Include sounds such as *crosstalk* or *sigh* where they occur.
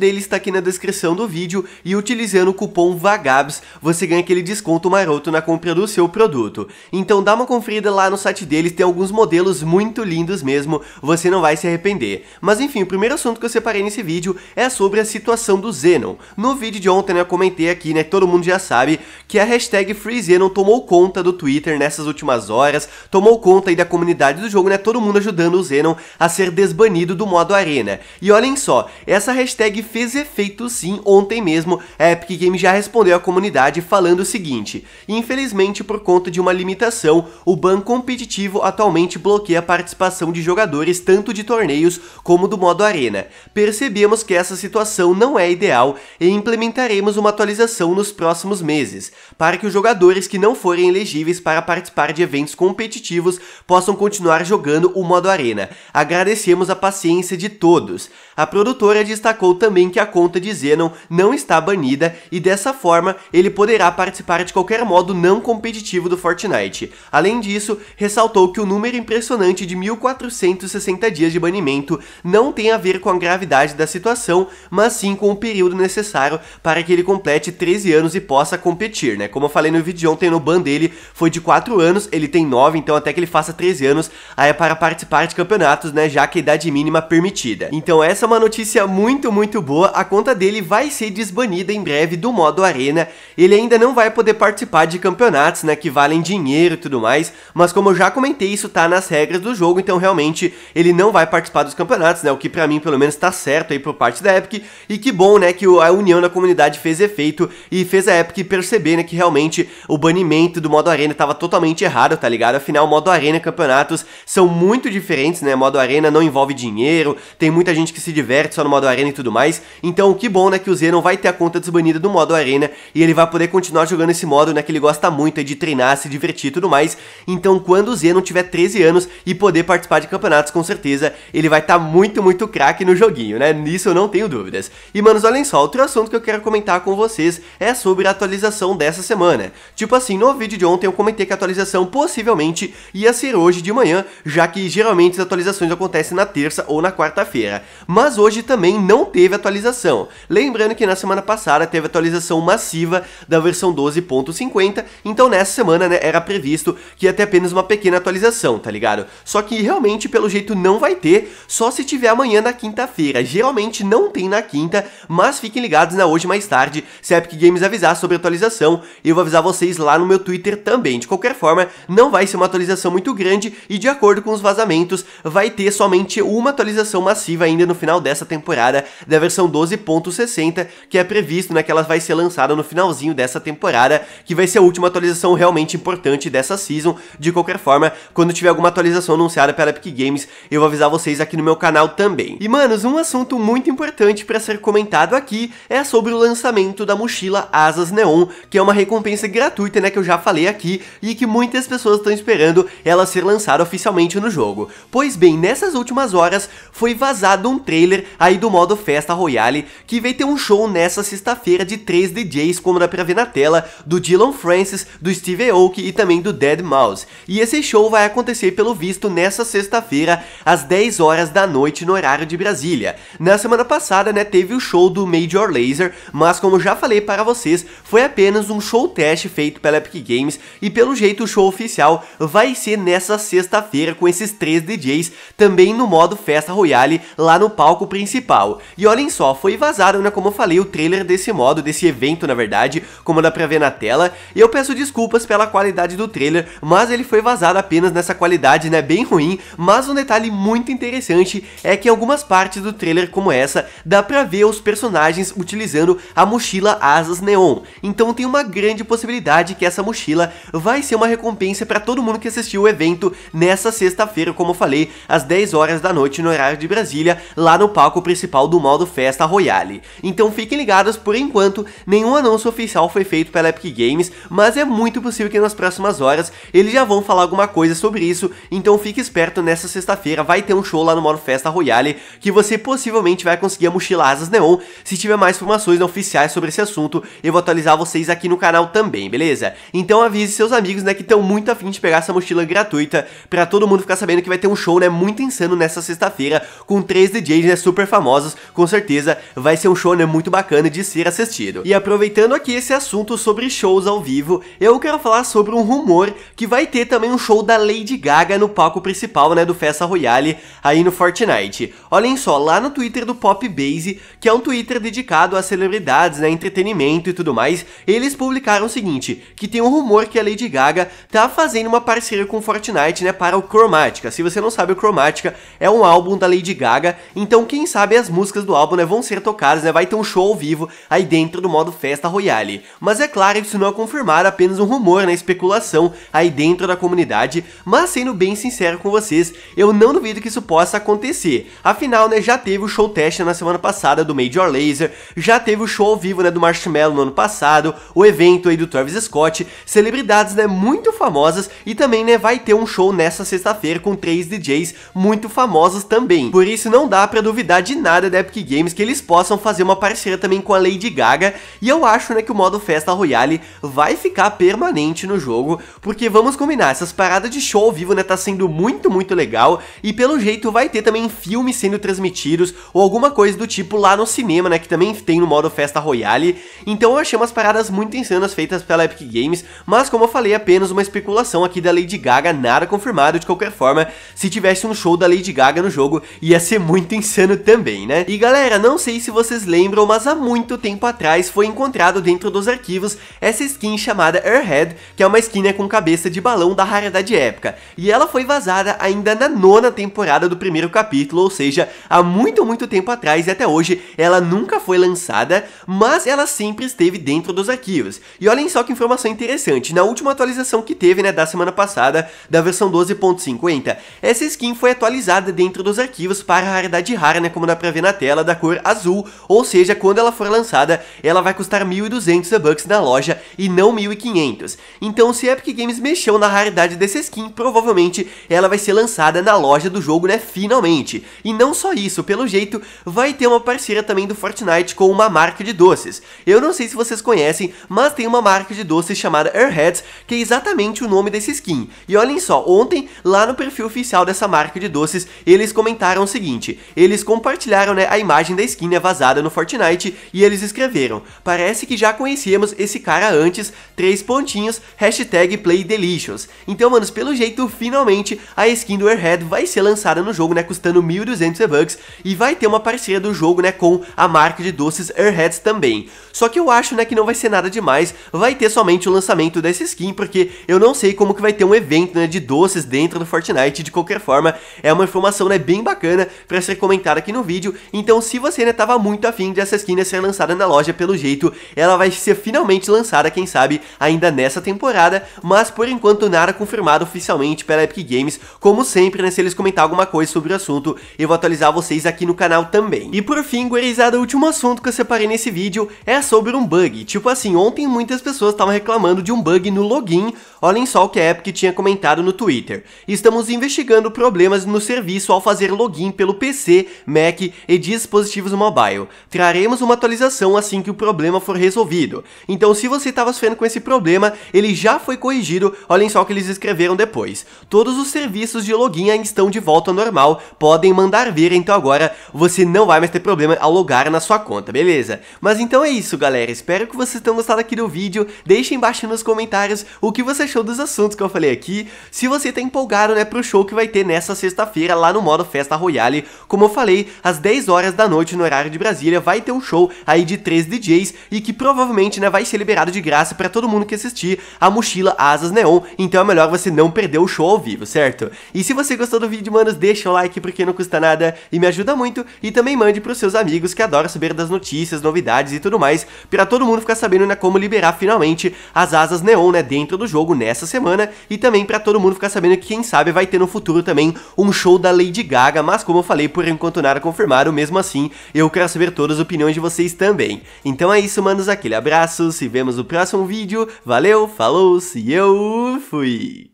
dele está aqui na descrição do vídeo e utilizando o cupom VAGABS você ganha aquele desconto maroto na compra do seu produto. Então dá uma conferida lá no site deles, tem alguns modelos muito lindos mesmo, você não vai se arrepender. Mas enfim, o primeiro assunto que eu separei nesse vídeo é sobre a situação do Zenon. No vídeo de ontem né, eu comentei aqui, né, todo mundo já sabe, que a hashtag FreeZenon tomou conta do Twitter nessas últimas horas, tomou conta aí da comunidade do jogo, né, todo mundo ajudando o Zenon a ser desbanido do modo arena. E olhem só, essa hashtag fez efeito sim, ontem mesmo a Epic Games já respondeu à comunidade falando o seguinte, infelizmente por conta de uma limitação, o ban competitivo atualmente bloqueia a participação de jogadores tanto de torneios como do modo arena. Percebemos que essa situação não é ideal e implementaremos uma atualização nos próximos meses, para que os jogadores que não forem elegíveis para participar de eventos competitivos possam continuar jogando o modo arena. Agradecemos a paciência de todos. A produtora destacou também também que a conta de Zenon não está banida e dessa forma ele poderá participar de qualquer modo não competitivo do Fortnite. Além disso, ressaltou que o número impressionante de 1460 dias de banimento não tem a ver com a gravidade da situação, mas sim com o período necessário para que ele complete 13 anos e possa competir, né? Como eu falei no vídeo ontem, no ban dele foi de 4 anos, ele tem 9, então até que ele faça 13 anos, aí é para participar de campeonatos, né? Já que a idade mínima permitida. Então essa é uma notícia muito, muito boa, a conta dele vai ser desbanida em breve do modo Arena. Ele ainda não vai poder participar de campeonatos, né, que valem dinheiro e tudo mais, mas como eu já comentei, isso tá nas regras do jogo, então realmente ele não vai participar dos campeonatos, né, o que para mim pelo menos tá certo aí por parte da Epic, e que bom, né, que a união da comunidade fez efeito e fez a Epic perceber, né, que realmente o banimento do modo Arena tava totalmente errado, tá ligado? Afinal, modo Arena e campeonatos são muito diferentes, né, modo Arena não envolve dinheiro, tem muita gente que se diverte só no modo Arena e tudo mais, mais. Então, que bom, né, que o Z não vai ter a conta desbanida do modo Arena e ele vai poder continuar jogando esse modo, né, que ele gosta muito de treinar, se divertir e tudo mais. Então, quando o Z não tiver 13 anos e poder participar de campeonatos, com certeza ele vai estar tá muito, muito craque no joguinho, né? Nisso eu não tenho dúvidas. E, manos, olhem só, outro assunto que eu quero comentar com vocês é sobre a atualização dessa semana. Tipo assim, no vídeo de ontem eu comentei que a atualização possivelmente ia ser hoje de manhã, já que geralmente as atualizações acontecem na terça ou na quarta-feira. Mas hoje também não teve a atualização. Lembrando que na semana passada teve atualização massiva da versão 12.50, então nessa semana né, era previsto que ia ter apenas uma pequena atualização, tá ligado? Só que realmente, pelo jeito, não vai ter, só se tiver amanhã na quinta-feira. Geralmente não tem na quinta, mas fiquem ligados na hoje mais tarde, se a Epic Games avisar sobre a atualização, eu vou avisar vocês lá no meu Twitter também. De qualquer forma, não vai ser uma atualização muito grande e de acordo com os vazamentos, vai ter somente uma atualização massiva ainda no final dessa temporada da versão versão 12.60, que é previsto né, que ela vai ser lançada no finalzinho dessa temporada, que vai ser a última atualização realmente importante dessa season. De qualquer forma, quando tiver alguma atualização anunciada pela Epic Games, eu vou avisar vocês aqui no meu canal também. E manos, um assunto muito importante para ser comentado aqui é sobre o lançamento da mochila Asas Neon, que é uma recompensa gratuita, né, que eu já falei aqui e que muitas pessoas estão esperando ela ser lançada oficialmente no jogo. Pois bem, nessas últimas horas foi vazado um trailer aí do modo festa Royale, que vai ter um show nessa sexta-feira de três DJs, como dá pra ver na tela, do Dylan Francis, do Steve Aoki e também do Dead Mouse. E esse show vai acontecer pelo visto nessa sexta-feira, às 10 horas da noite, no horário de Brasília. Na semana passada, né, teve o show do Major Laser, mas como já falei para vocês, foi apenas um show teste feito pela Epic Games, e pelo jeito o show oficial vai ser nessa sexta-feira com esses três DJs, também no modo Festa Royale, lá no palco principal. E olhem só, foi vazado, né, como eu falei, o trailer desse modo, desse evento, na verdade, como dá pra ver na tela, e eu peço desculpas pela qualidade do trailer, mas ele foi vazado apenas nessa qualidade, né, bem ruim, mas um detalhe muito interessante é que em algumas partes do trailer como essa, dá pra ver os personagens utilizando a mochila Asas Neon, então tem uma grande possibilidade que essa mochila vai ser uma recompensa para todo mundo que assistiu o evento nessa sexta-feira, como eu falei, às 10 horas da noite no horário de Brasília, lá no palco principal do modo festa Royale. Então fiquem ligados, por enquanto, nenhum anúncio oficial foi feito pela Epic Games, mas é muito possível que nas próximas horas eles já vão falar alguma coisa sobre isso, então fique esperto, nessa sexta-feira vai ter um show lá no modo Festa Royale, que você possivelmente vai conseguir a mochila Asas Neon, se tiver mais informações oficiais sobre esse assunto, eu vou atualizar vocês aqui no canal também, beleza? Então avise seus amigos, né, que estão muito afim de pegar essa mochila gratuita, pra todo mundo ficar sabendo que vai ter um show, né, muito insano nessa sexta-feira, com três DJs, né, super famosos, com certeza certeza vai ser um shonen né, muito bacana de ser assistido. E aproveitando aqui esse assunto sobre shows ao vivo, eu quero falar sobre um rumor que vai ter também um show da Lady Gaga no palco principal, né, do Festa Royale aí no Fortnite. Olhem só, lá no Twitter do Pop Base, que é um Twitter dedicado a celebridades, né, entretenimento e tudo mais, eles publicaram o seguinte, que tem um rumor que a Lady Gaga tá fazendo uma parceria com o Fortnite, né, para o Chromatica. Se você não sabe, o Chromatica é um álbum da Lady Gaga, então quem sabe as músicas do álbum né, né, vão ser tocados, né, vai ter um show ao vivo aí dentro do modo Festa Royale. Mas é claro, isso não é confirmado, apenas um rumor, né, especulação aí dentro da comunidade, mas sendo bem sincero com vocês, eu não duvido que isso possa acontecer. Afinal, né, já teve o show teste na semana passada do Major Laser, já teve o show ao vivo, né, do Marshmello no ano passado, o evento aí do Travis Scott, celebridades, né, muito famosas e também, né, vai ter um show nessa sexta-feira com três DJs muito famosos também. Por isso não dá para duvidar de nada da Epic Games que eles possam fazer uma parceria também com a Lady Gaga, e eu acho né, que o modo Festa Royale vai ficar permanente no jogo, porque vamos combinar, essas paradas de show ao vivo né, tá sendo muito, muito legal, e pelo jeito vai ter também filmes sendo transmitidos, ou alguma coisa do tipo lá no cinema, né, que também tem no modo Festa Royale, então eu achei umas paradas muito insanas feitas pela Epic Games, mas como eu falei, apenas uma especulação aqui da Lady Gaga, nada confirmado de qualquer forma, se tivesse um show da Lady Gaga no jogo, ia ser muito *laughs* insano também, né? E galera, Galera, não sei se vocês lembram, mas há muito tempo atrás foi encontrado dentro dos arquivos essa skin chamada Airhead, que é uma skin né, com cabeça de balão da raridade épica, e ela foi vazada ainda na nona temporada do primeiro capítulo, ou seja, há muito, muito tempo atrás e até hoje ela nunca foi lançada, mas ela sempre esteve dentro dos arquivos. E olhem só que informação interessante, na última atualização que teve né, da semana passada, da versão 12.50, essa skin foi atualizada dentro dos arquivos para a raridade rara, né, como dá pra ver na tela da cor azul, ou seja, quando ela for lançada, ela vai custar 1.200 V-Bucks na loja e não 1.500. Então se Epic Games mexeu na raridade dessa skin, provavelmente ela vai ser lançada na loja do jogo, né, finalmente. E não só isso, pelo jeito, vai ter uma parceira também do Fortnite com uma marca de doces. Eu não sei se vocês conhecem, mas tem uma marca de doces chamada Airheads, que é exatamente o nome desse skin. E olhem só, ontem, lá no perfil oficial dessa marca de doces, eles comentaram o seguinte, eles compartilharam né, a imagem imagem da skin é vazada no Fortnite e eles escreveram, parece que já conhecíamos esse cara antes, três pontinhos, hashtag PlayDelicious. Então, manos, pelo jeito, finalmente, a skin do Airhead vai ser lançada no jogo, né, custando 1.200 bucks e vai ter uma parceria do jogo, né, com a marca de doces Airheads também. Só que eu acho, né, que não vai ser nada demais, vai ter somente o lançamento dessa skin, porque eu não sei como que vai ter um evento, né, de doces dentro do Fortnite, de qualquer forma, é uma informação, né, bem bacana pra ser comentada aqui no vídeo, então se você ainda estava muito afim de essa skin ser lançada na loja pelo jeito, ela vai ser finalmente lançada, quem sabe, ainda nessa temporada, mas por enquanto nada confirmado oficialmente pela Epic Games, como sempre, né, se eles comentar alguma coisa sobre o assunto, eu vou atualizar vocês aqui no canal também. E por fim, gurizada, o último assunto que eu separei nesse vídeo é sobre um bug, tipo assim, ontem muitas pessoas estavam reclamando de um bug no login, olhem só o que a Epic tinha comentado no Twitter, estamos investigando problemas no serviço ao fazer login pelo PC, Mac e dispositivos dispositivos mobile. Traremos uma atualização assim que o problema for resolvido. Então se você estava sofrendo com esse problema, ele já foi corrigido, olhem só o que eles escreveram depois. Todos os serviços de login ainda estão de volta ao normal, podem mandar vir, então agora você não vai mais ter problema ao logar na sua conta, beleza? Mas então é isso galera, espero que vocês tenham gostado aqui do vídeo, deixem embaixo nos comentários o que você achou dos assuntos que eu falei aqui, se você está empolgado né, pro show que vai ter nessa sexta-feira lá no modo Festa Royale, como eu falei, às 10 horas da noite, noite no horário de Brasília, vai ter um show aí de três DJs e que provavelmente né, vai ser liberado de graça para todo mundo que assistir a mochila Asas Neon, então é melhor você não perder o show ao vivo, certo? E se você gostou do vídeo, manos, deixa o like porque não custa nada e me ajuda muito e também mande pros seus amigos que adoram saber das notícias, novidades e tudo mais, para todo mundo ficar sabendo né, como liberar finalmente as Asas Neon né, dentro do jogo nessa semana e também para todo mundo ficar sabendo que quem sabe vai ter no futuro também um show da Lady Gaga, mas como eu falei, por enquanto nada confirmado, mesmo assim eu quero saber todas as opiniões de vocês também. Então é isso, manos, aquele abraço, se vemos no próximo vídeo, valeu, falou, se eu fui!